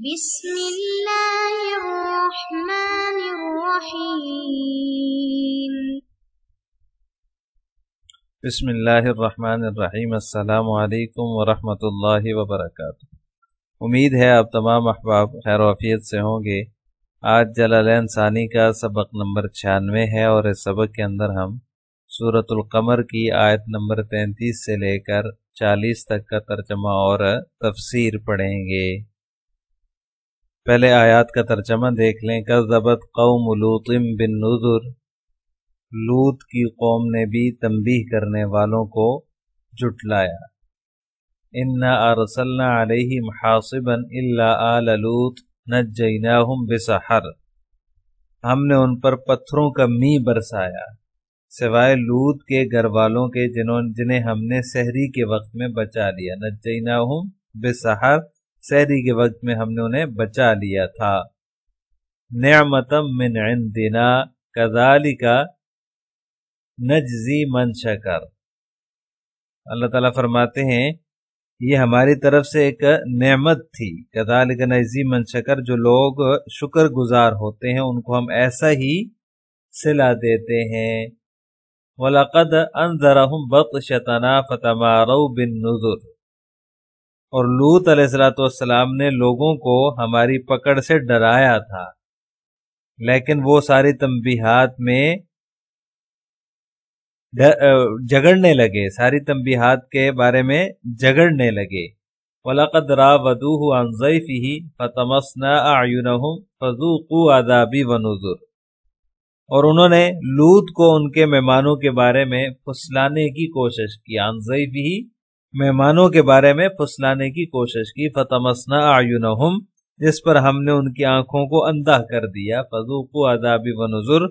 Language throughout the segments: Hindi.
بسم الله الرحمن الرحيم بسم الله الرحمن الرحيم السلام عليكم ورحمة الله وبركاته उम्मीद है आप तमाम अहबाब खैरवाफियत से होंगे आज जलाल इंसानी का सबक नंबर छियानवे है और इस सबक के अंदर हम सूरतुल्कमर की आयत नंबर तैंतीस से लेकर चालीस तक का तर्जमा और तफसीर पढ़ेंगे पहले आयात का तर्जमा देख लें कजबत कौम लूतम बिन नज़ुर लूत की कौम ने भी तंबीह करने वालों को जुटलाया इन अरसलना अलैहिम हासिबन इल्ला न लूत नजैनाहुम हमने उन पर पत्थरों का मी बरसाया सिवाय लूत के घर वालों के जिन्होंने जिन्हें हमने सहरी के वक्त में बचा लिया हम बेसहर शहरी के वक्त में हमने उन्हें बचा लिया था न्यामतम मिन इंदिना कदाली का नजजी मन शकर अल्लाह ताला फरमाते हैं ये हमारी तरफ से एक नेमत थी कदाल नजी मन शकर जो लोग शुक्र गुजार होते हैं उनको हम ऐसा ही सिला देते हैं वलकद अनजरा बत शतना फतमारो बिन नजुर और लूत अलैहिस्सलाम ने लोगों को हमारी पकड़ से डराया था लेकिन वो सारी तंबीहात में झगड़ने लगे सारी तंबीहात के बारे में झगड़ने लगे वलकद रावदूह अनजैफ़ी फ़तमसना अयुनहुम फजूकु आदाबी वनुजुर और उन्होंने लूत को उनके मेहमानों के बारे में फुसलाने की कोशिश की अनजैफ़ी मेहमानों के बारे में फुसलाने की कोशिश की फतमसना आयुनहुम जिस पर हमने उनकी आंखों को अंधा कर दिया फजूको अजाबी व नजुर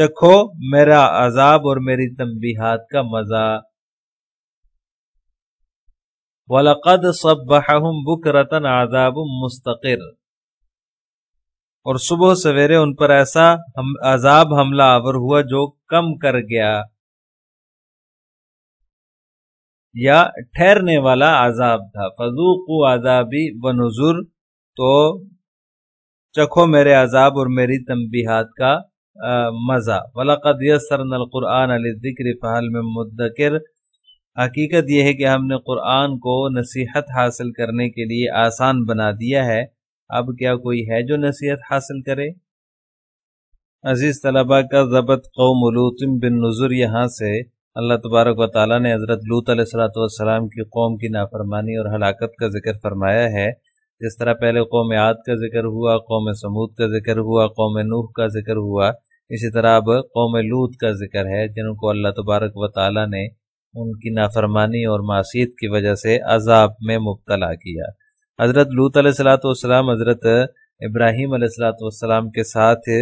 चखो मेरा अजाब और मेरी तमबीहात का मजा वलकद सब बहुम बुक रतन आजाब मुस्तकिर और सुबह सवेरे उन पर ऐसा हम, अजाब हमला आवर हुआ जो कम कर गया या ठहरने वाला आजाब था फजूक आजाबी व नज़ुर तो चखो मेरे आजाब और मेरी तमबीहात का मज़ा वलकद यसरनकुरान ज़िक्र फ़हल में मुद्दिर हकीकत यह है कि हमने कुरान को नसीहत हासिल करने के लिए आसान बना दिया है अब क्या कोई है जो नसीहत हासिल करे अजीज़ तलबा का ज़बत कौम बिन नज़ुर यहाँ से अल्लाह तबारक व ताली ने हज़रत लूत सलाम की कौम की नाफरमानी और हलाकत का जिक्र फरमाया है जिस तरह पहले कौम आद का जिक्र हुआ कौम समूद का जिक्र हुआ कौम नूह का जिक्र हुआ इसी तरह अब कौम लूत का जिक्र है जिनको अल्लाह तबारक व ताली ने उनकी नाफरमानी और मासीत की वजह से अजाब में मुबतला किया हज़रत लूत सलाम हज़रत इब्राहिम सलाम के साथ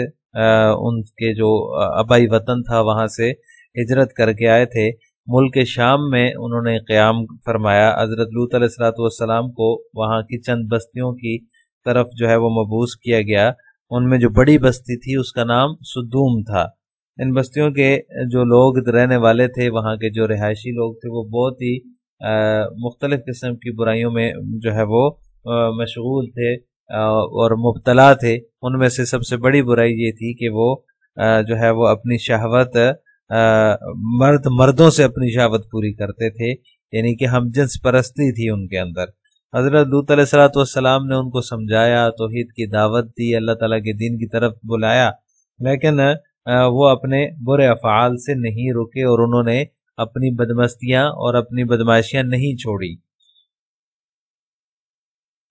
उनके जो अबाई वतन था वहाँ से हिजरत करके आए थे मुल्क शाम में उन्होंने क़्याम फरमाया हज़रत लूत सलाम को वहाँ की चंद बस्तियों की तरफ जो है वो मबूस किया गया उनमें जो बड़ी बस्ती थी उसका नाम सुदूम था इन बस्तियों के जो लोग रहने वाले थे वहाँ के जो रिहायशी लोग थे वो बहुत ही मुख्तलिफ़ किस्म की बुराइयों में जो है वो मशगूल थे आ, और मुबतला थे उनमें से सबसे बड़ी बुराई ये थी कि वो आ, जो है वो अपनी शहवत मर्द मर्दों से अपनी शहावत पूरी करते थे यानी कि हम जिन्स परस्ती थी उनके अंदर हजरत दूत सलाम ने उनको समझाया तोहद की दावत दी अल्लाह तला के दीन की तरफ बुलाया लेकिन वो अपने बुरे अफ़ाल से नहीं रुके और उन्होंने अपनी बदमस्तियाँ और अपनी बदमाशियाँ नहीं छोड़ी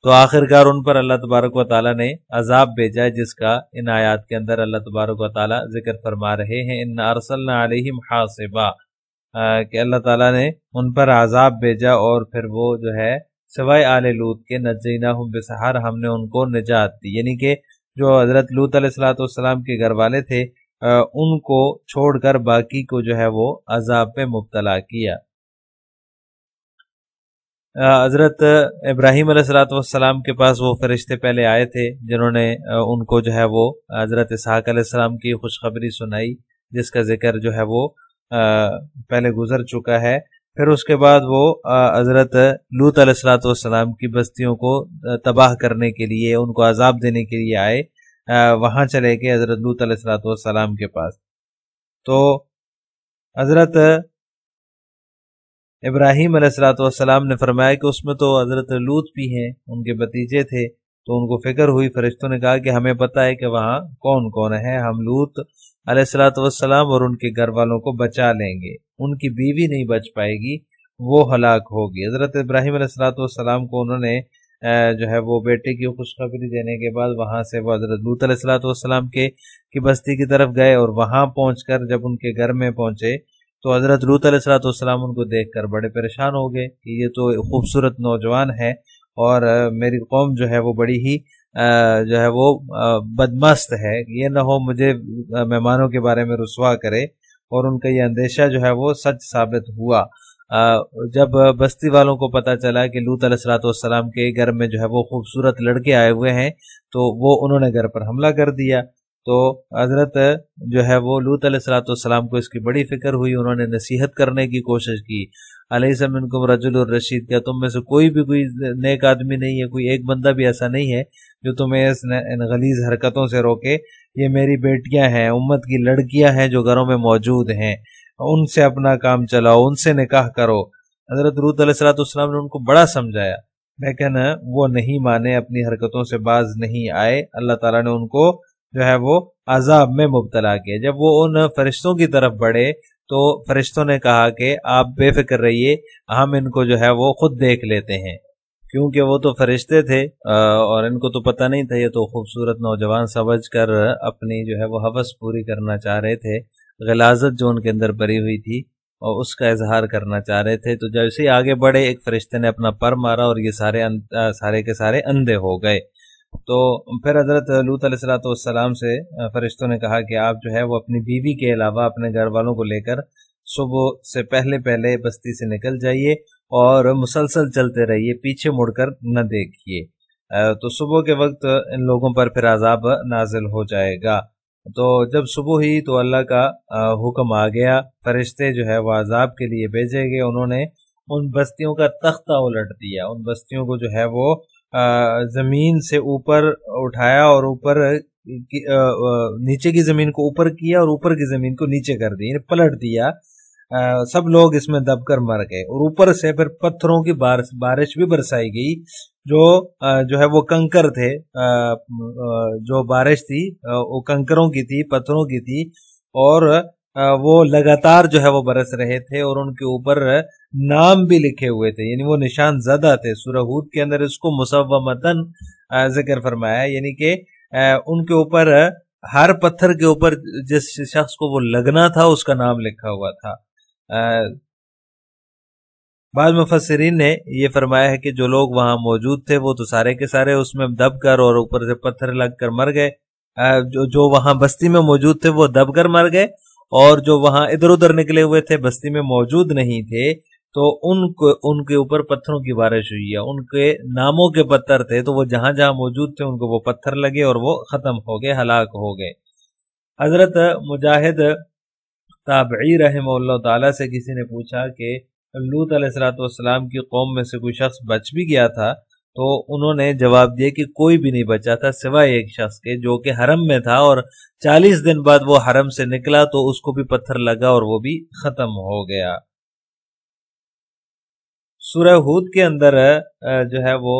तो आखिरकार उन पर अल्लाह तबारक व ताली ने अजाब भेजा है जिसका इन आयात के अंदर अल्लाह तबारक व जिक्र फरमा रहे हैं इन अरसल हासिबा कि अल्लाह ताला ने उन पर आज़ाब भेजा और फिर वो जो है सवाए आले लूत के नजीना हम हमने उनको निजात दी यानी कि जो हज़रत लूत सलाम के घर वाले थे उनको छोड़कर बाकी को जो है वो अजाब पे मुबतला किया हज़रत इब्राहिम सलाम के पास वो फरिश्ते पहले आए थे जिन्होंने उनको जो है वो हज़रत इसहाक सलाम की खुशखबरी सुनाई जिसका जिक्र जो है वो पहले गुजर चुका है फिर उसके बाद वो हज़रत लूत सलाम की बस्तियों को तबाह करने के लिए उनको आज़ाब देने के लिए आए वहां चले गए हज़रत लूत सलाम के पास तो हज़रत इब्राहिम अलैहिस्सलाम ने फरमाया कि उसमें तो हज़रत लूत भी हैं उनके भतीजे थे तो उनको फिक्र हुई फरिश्तों ने कहा कि हमें पता है कि वहाँ कौन कौन है हम लूत अलैहिस्सलाम और उनके घर वालों को बचा लेंगे उनकी बीवी नहीं बच पाएगी वो हलाक होगी हज़रत इब्राहिम अलैहिस्सलाम को उन्होंने जो है वो बेटे की खुशखबरी देने के बाद वहाँ से वो हज़रत लूत अलैहिस्सलाम के की बस्ती की तरफ गए और वहाँ पहुँच जब उनके घर में पहुंचे तो हज़रत लूत सलाम उनको देख कर बड़े परेशान हो गए कि ये तो खूबसूरत नौजवान है और मेरी कौम जो है वो बड़ी ही जो है वो बदमस्त है ये ना हो मुझे मेहमानों के बारे में रसुआ करे और उनका ये अंदेशा जो है वो सच साबित हुआ जब बस्ती वालों को पता चला कि लूत सलाम के घर में जो है वो खूबसूरत लड़के आए हुए हैं तो वो उन्होंने घर पर हमला कर दिया तो हजरत जो है वो लूत सलाम को इसकी बड़ी फिक्र हुई उन्होंने नसीहत करने की कोशिश की अलैसमिनकुम रजुल और रशीद क्या तुम में से कोई भी कोई नेक आदमी नहीं है कोई एक बंदा भी ऐसा नहीं है जो तुम्हें इस इन गलीज हरकतों से रोके ये मेरी बेटियां हैं उम्मत की लड़कियां हैं जो घरों में मौजूद हैं उनसे अपना काम चलाओ उनसे निकाह करो हजरत रूत सलाम ने उनको बड़ा समझाया लेकिन वो नहीं माने अपनी हरकतों से बाज नहीं आए अल्लाह तला ने उनको जो है वो अजाब में मुबतला किए जब वो उन फरिश्तों की तरफ बढ़े तो फरिश्तों ने कहा कि आप बेफिक्र रहिए हम इनको जो है वो खुद देख लेते हैं क्योंकि वो तो फरिश्ते थे और इनको तो पता नहीं था ये तो खूबसूरत नौजवान समझ कर अपनी जो है वो हवस पूरी करना चाह रहे थे गलाजत जो उनके अंदर भरी हुई थी और उसका इजहार करना चाह रहे थे तो जैसे ही आगे बढ़े एक फरिश्ते ने अपना पर मारा और ये सारे अं, सारे के सारे अंधे हो गए तो फिर हजरत लूत सलाम से फरिश्तों ने कहा कि आप जो है वो अपनी बीवी के अलावा अपने घर वालों को लेकर सुबह से पहले पहले बस्ती से निकल जाइए और मुसलसल चलते रहिए पीछे मुड़कर न देखिए तो सुबह के वक्त इन लोगों पर फिर आजाब नाजिल हो जाएगा तो जब सुबह ही तो अल्लाह का हुक्म आ गया फरिश्ते जो है वह आजाब के लिए भेजे गए उन्होंने उन बस्तियों का तख्ता उलट दिया उन बस्तियों को जो है वो जमीन से ऊपर उठाया और ऊपर नीचे की जमीन को ऊपर किया और ऊपर की जमीन को नीचे कर दी पलट दिया आ, सब लोग इसमें दबकर मर गए और ऊपर से फिर पत्थरों की बारिश बारिश भी बरसाई गई जो आ, जो है वो कंकर थे जो बारिश थी वो कंकरों की थी पत्थरों की थी और वो लगातार जो है वो बरस रहे थे और उनके ऊपर नाम भी लिखे हुए थे यानी वो निशान ज्यादा थे सुरहूत के अंदर इसको मुसवमतन जिक्र फरमाया यानी कि उनके ऊपर हर पत्थर के ऊपर जिस शख्स को वो लगना था उसका नाम लिखा हुआ था बाद मुफसरीन ने ये फरमाया है कि जो लोग वहां मौजूद थे वो तो सारे के सारे उसमें दबकर और ऊपर से पत्थर लगकर मर गए जो जो वहां बस्ती में मौजूद थे वो दबकर मर गए और जो वहां इधर उधर निकले हुए थे बस्ती में मौजूद नहीं थे तो उनको उनके ऊपर पत्थरों की बारिश हुई है उनके नामों के पत्थर थे तो वो जहां जहां मौजूद थे उनको वो पत्थर लगे और वो खत्म हो गए हलाक हो गए हजरत मुजाहिद ताबी रहम से किसी ने पूछा कि लूत सलाम की कौम में से कोई शख्स बच भी गया था तो उन्होंने जवाब दिया कि कोई भी नहीं बचा था सिवाय एक शख्स के जो कि हरम में था और 40 दिन बाद वो हरम से निकला तो उसको भी पत्थर लगा और वो भी खत्म हो गया सूर्य हूद के अंदर जो है वो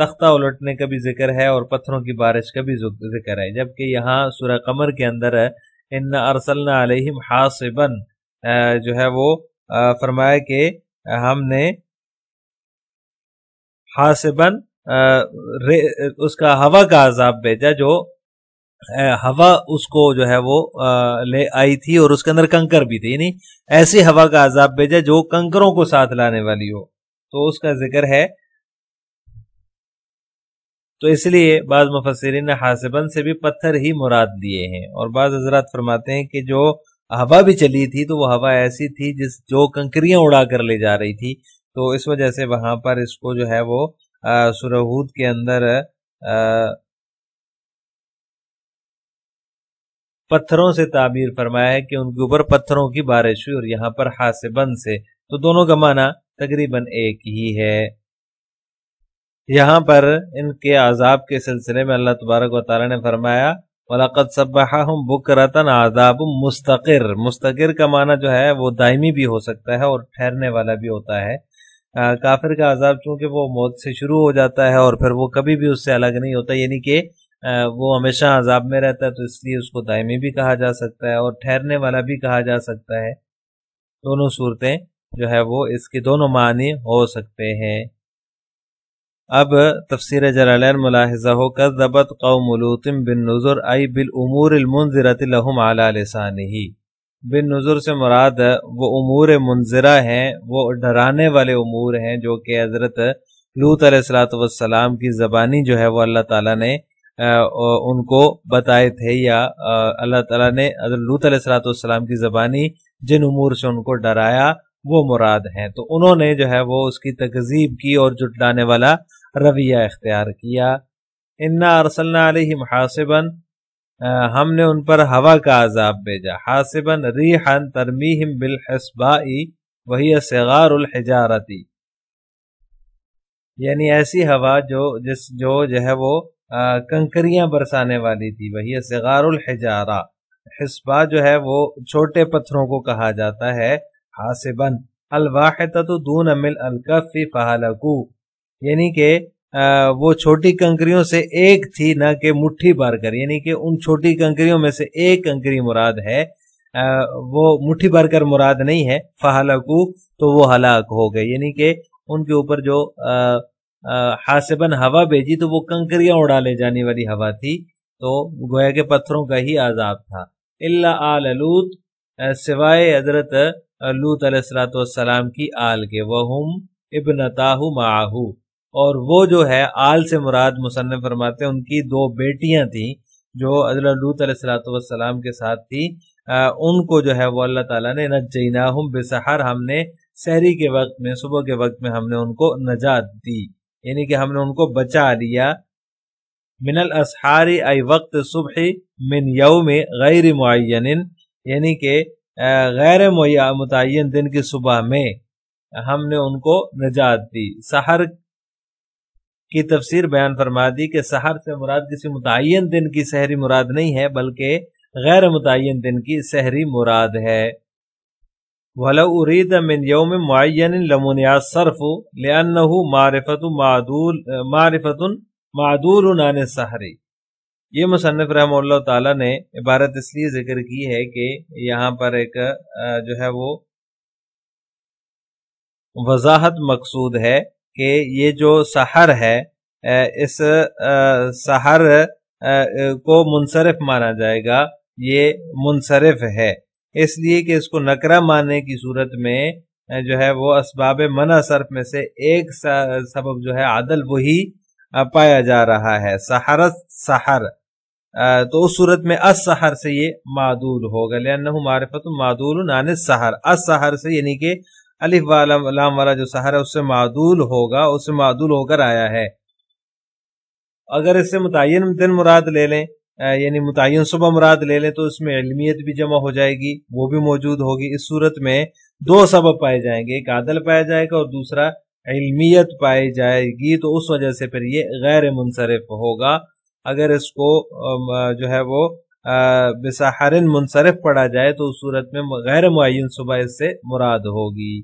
तख्ता उलटने का भी जिक्र है और पत्थरों की बारिश का भी जिक्र है जबकि यहाँ सूर्य कमर के अंदर इन अरसलना हासिबन जो है वो फरमाया कि हमने हासिबन उसका हवा का अजाब भेजा जो हवा उसको जो है वो ले आई थी और उसके अंदर कंकर भी थे यानी ऐसी हवा का अजाब भेजा जो कंकरों को साथ लाने वाली हो तो उसका जिक्र है तो इसलिए बाज मुफसरीन ने हासिबन से भी पत्थर ही मुराद दिए हैं और बाज हजरात फरमाते हैं कि जो हवा भी चली थी तो वो हवा ऐसी थी जिस जो कंकरियां उड़ा कर ले जा रही थी तो इस वजह से वहां पर इसको जो है वो सुरहूद के अंदर आ, पत्थरों से ताबीर फरमाया है कि उनके ऊपर पत्थरों की बारिश हुई और यहाँ पर हासिबन से तो दोनों का माना तकरीबन एक ही है यहां पर इनके आजाब के सिलसिले में अल्लाह तबारक वाली ने फरमाया वलाकत सब हम रतन आजाब मुस्तकिर मुस्तकिर का माना जो है वो दायमी भी हो सकता है और ठहरने वाला भी होता है काफिर का अजाब चूंकि वो मौत से शुरू हो जाता है और फिर वो कभी भी उससे अलग नहीं होता यानी कि वो हमेशा अजाब में रहता है तो इसलिए उसको दायमी भी कहा जा सकता है और ठहरने वाला भी कहा जा सकता है दोनों सूरतें जो है वो इसके दोनों मानी हो सकते हैं अब तफसर जरा मुलाहजा हो कर दबत कौमलूतम बिन नज़र आई बिल उमूर लहुम आलासानी बिन नज़ुर से मुराद वो अमूर मुंजरा हैं वो डराने वाले अमूर हैं जो कि हज़रत लूत सलाम की ज़बानी जो है वो अल्लाह ताला ने आ, उनको बताए थे या अल्लाह ताला ने लूत सलाम की ज़बानी जिन अमूर से उनको डराया वो मुराद हैं तो उन्होंने जो है वो उसकी तकजीब की और जुटलाने वाला रवैया इख्तियार किया इन्ना अरसलना हासिबन हमने उन पर हवा का आजाब भेजा हासिबन रीहन तरमीहिम बिल हसबाई वही सगारजारती यानी ऐसी हवा जो जिस जो जो है वो कंकरियां बरसाने वाली थी वही सगारजारा हिसबा जो है वो छोटे पत्थरों को कहा जाता है हासिबन अलवाहत दून अमिल अलकफ़ी फ़ालकू यानी के वो छोटी कंकरियों से एक थी ना कि मुट्ठी भर कर यानी कि उन छोटी कंकरियों में से एक कंकरी मुराद है वो मुट्ठी भर कर मुराद नहीं है फहलकू तो वो हलाक हो गए यानी कि उनके ऊपर जो आ, हासिबन हवा भेजी तो वो कंकरियां उड़ा ले जाने वाली हवा थी तो गोया के पत्थरों का ही आजाब था इल्ला आल लूत सिवाय हजरत लूत सलाम की आल के वहम इबनताहू माहू और वो जो है आल से मुराद मुसन फरमाते हैं उनकी दो बेटियां थी जो अजलूत सलाम के साथ थी आ, उनको जो है वो अल्लाह ताला ने नजना हम बेसहार हमने शहरी के वक्त में सुबह के वक्त में हमने उनको नजात दी यानी कि हमने उनको बचा लिया मिनल असहारी आई वक्त सुबह मिन यौम गैर मुन यानी के गैर मुतन दिन की सुबह में हमने उनको नजात दी सहर की तफसीर बयान फरमा दी कि सहर से मुराद किसी मुतन दिन की सहरी मुराद नहीं है बल्कि गैर मुतन दिन की सहरी मुराद है वलउरीद मिन यौम मुन लमुनिया सरफ लिअन मारफत मादूल मारफत मादूल सहरी ये मुसनफ़ रहम ताला ने इबारत इसलिए जिक्र की है कि यहाँ पर एक जो है वो वजाहत मकसूद है कि ये जो शहर है इस शहर को मुनसरफ माना जाएगा ये मुनसरफ है इसलिए कि इसको नकरा मानने की सूरत में जो है वो इसबाब मना सरफ में से एक सबब जो है आदल वही पाया जा रहा है सहरत सहर तो उस सूरत में असहर से ये मादूल होगा लेना मारफत मादूल नान सहर असहर से यानी कि अलिफ वाला वाला जो सहार है उससे मादूल होगा उससे मादूल होकर आया है अगर इससे मुतन दिन मुराद ले लें यानी मुतन सुबह मुराद ले लें तो इसमें इलमियत भी जमा हो जाएगी वो भी मौजूद होगी इस सूरत में दो सबब पाए जाएंगे एक आदल पाया जाएगा और दूसरा इलमियत पाई जाएगी तो उस वजह से फिर ये गैर मुनसरफ होगा अगर इसको जो है वो बसाहरन मुनसरफ पढ़ा जाए तो उस सूरत में गैर मुन सुबह इससे मुराद होगी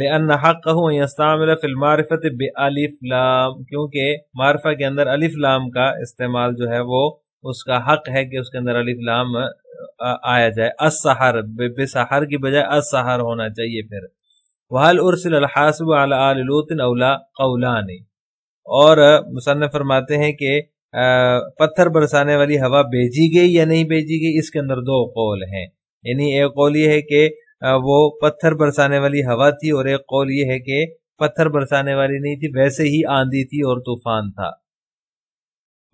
लेन हक यस्तामिल फिल्मारफत बलिफ लाम क्योंकि मारफा के अंदर अलिफ लाम का इस्तेमाल जो है वो उसका हक है कि उसके अंदर अलिफ लाम आया जाए असहर बेसहार की बजाय असहर होना चाहिए फिर वहल उर्सलहासब अला लूतिन अवला कौलानी और मुसन्न फरमाते हैं कि पत्थर बरसाने वाली हवा भेजी गई या नहीं भेजी गई इसके अंदर दो कौल हैं यानी एक कौल ये है कि वो पत्थर बरसाने वाली हवा थी और एक कौल ये है कि पत्थर बरसाने वाली नहीं थी वैसे ही आंधी थी और तूफान था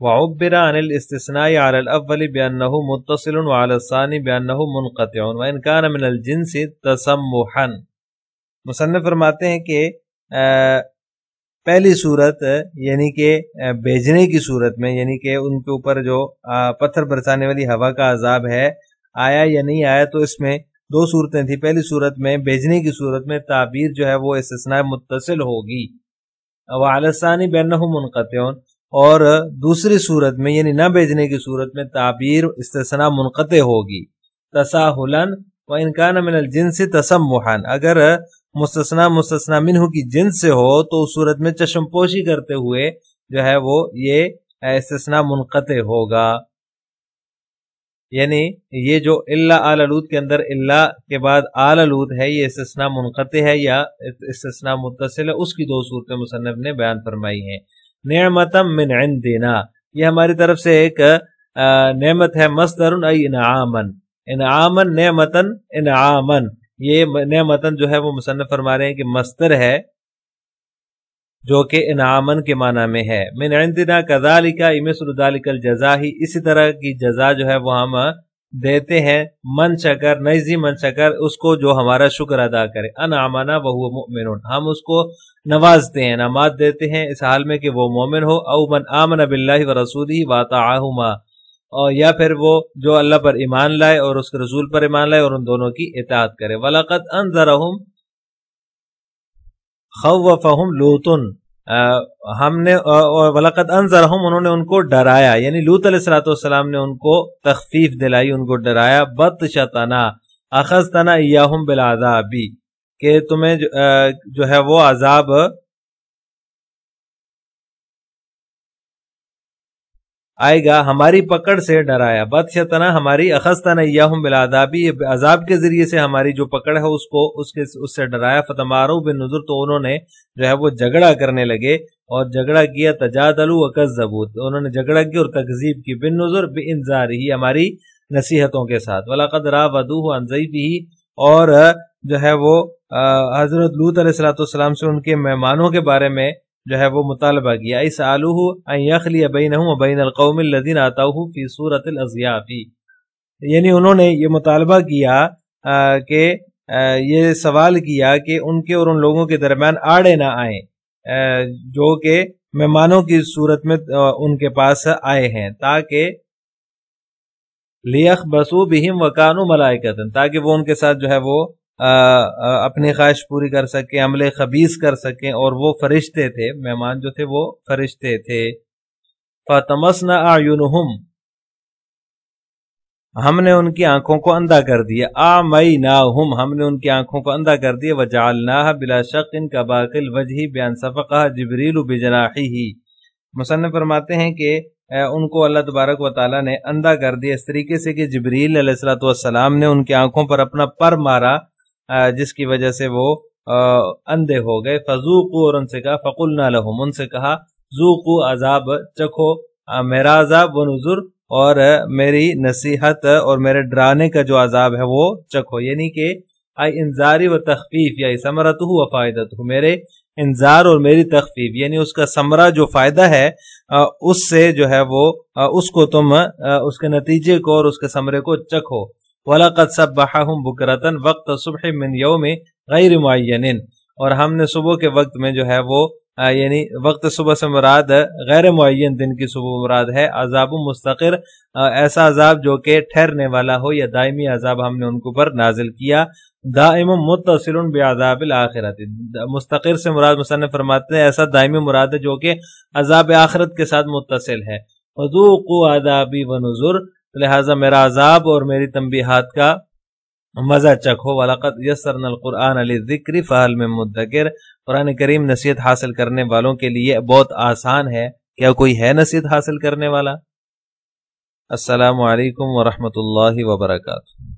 वाउबिर अनिल इस्तना अव्वल बयान मुतसिल वालसानी बयान मुनक़ इनकान मिनल जिन से तसमुहन मुसन्फ़ फरमाते हैं कि पहली सूरत यानी के भेजने की सूरत में यानी के उनके ऊपर जो पत्थर बरसाने वाली हवा का अजाब है आया या नहीं आया तो इसमें दो सूरतें थी पहली सूरत में भेजने की सूरत में ताबीर जो है वो इसना मुतसिल होगी वालसानी बैन मुनक़न और दूसरी सूरत में यानी न भेजने की सूरत में ताबीर इसना मुनक़ होगी तसाहुलन व इनका नमिन जिन तसम अगर मुस्तना मुस्तना मिन की जिन से हो तो उस सूरत में पोशी करते हुए जो है वो ये इसना मुनक़ होगा यानी ये जो इल्ला आलूद के अंदर इल्ला के बाद आलूद है ये इसना मुनक़ है या इसना मुतसिल है उसकी दो सूरत मुसनफ़ ने बयान फरमाई है नमतम मिन देना ये हमारी तरफ से एक नमत है मस्तरुन इन आमन नमतन आमन ये नया मतन जो है वो मुसन्न फरमा रहे हैं कि मस्तर है जो कि इनामन के माना में है मिन इंदिना कदालिका इमसरदालिकल जजा ही इसी तरह की जजा जो है वो हम देते हैं मन शकर नजी मन शकर उसको जो हमारा शुक्र अदा करे अनामाना वह मोमिन हम उसको नवाजते हैं नमाज देते हैं इस हाल में कि वो मोमिन हो अमन आमन बिल्ला व रसूदी वाता और या फिर वो जो अल्लाह पर ईमान लाए और उसके रसूल पर ईमान लाए और उन दोनों की इतात करे वलाकत अनजरहम खम लूतन हमने और अन अनजरहम उन्होंने उनको डराया यानी लूत सलाम ने उनको तखफीफ दिलाई उनको डराया बत बदशतना अखज तना याहम बिलाजाबी के तुम्हें जो, जो है वो आजाब आएगा हमारी पकड़ से डराया बदशतना हमारी अखस्तना यहम बिलादाबी अजाब के जरिए से हमारी जो पकड़ है उसको उसके उससे डराया फतमारो बिन नजर तो उन्होंने जो है वो झगड़ा करने लगे और झगड़ा किया अलू अकस जबूत तो उन्होंने झगड़ा किया और तकजीब की बिन नजर इंजार ही हमारी नसीहतों के साथ वलाकद रा वदू ही और जो है वो हजरत लूत सलाम से उनके मेहमानों के बारे में जो है वो मुतालबा किया इस आलू अखली बैन बैन अलकौमिन आता फ़ी सूरत अजियाफ़ी यानी उन्होंने ये मुतालबा किया कि ये सवाल किया कि उनके और उन लोगों के दरम्यान आड़े ना आए जो कि मेहमानों की सूरत में उनके पास आए हैं ताकि लियख बसू बिहिम वकानू मलाइकतन ताकि वो उनके साथ जो है वो अपनी ख्वाहिश पूरी कर सकें अमल खबीस कर सकें और वो फरिश्ते थे मेहमान जो थे वो फरिश्ते थे फतमसना आयुनहुम हमने उनकी आंखों को अंधा कर दिया आ मई ना हम हमने उनकी आंखों को अंधा कर दिया ना बिला शक इन कबाकिल वजही बयान सफ़ा जबरील बिजनाही ही मुसन्न फरमाते हैं कि उनको अल्लाह तबारक वाली ने अंधा कर दिया इस तरीके से कि जबरील सलाम ने उनकी आंखों पर अपना पर मारा जिसकी वजह से वो अंधे हो गए फजूकू और उनसे कहा फ़कुलना लहुम उनसे कहा जूकू अजाब चखो मेरा अजाब व नज़ुर और मेरी नसीहत और मेरे डराने का जो अजाब है वो चखो यानी कि आई इंजारी व तखफीफ या समरत व फ़ायदत मेरे इंजार और मेरी तखफीफ यानी उसका समरा जो फ़ायदा है उससे जो है वो उसको तुम उसके नतीजे को और उसके समरे को चखो वलाकत सब बहाहम बकरतन वक्त सुबह मिन योम गैर मुन और हमने सुबह के वक्त में जो है वो यानी वक्त सुबह से मुराद गैर मुन दिन की सुबह मुराद है अजाब मुस्तकर ऐसा अजाब जो कि ठहरने वाला हो या दायमी अजाब हमने उनके ऊपर नाजिल किया दायम मुतसिल बेआजाबिल आखिरत मुस्तर से मुराद मुसन फरमाते हैं ऐसा दायमी मुराद है जो कि अजाब आखिरत के साथ मुतसिल है वजूक व लिहाजा मेरा अजाब और मेरी तंबीहात का मजा चखो वलाकत अली जिक्र फहल में मुद्दिर कुरान करीम नसीहत हासिल करने वालों के लिए बहुत आसान है क्या कोई है नसीहत हासिल करने वाला असलकम वरहमल वर्का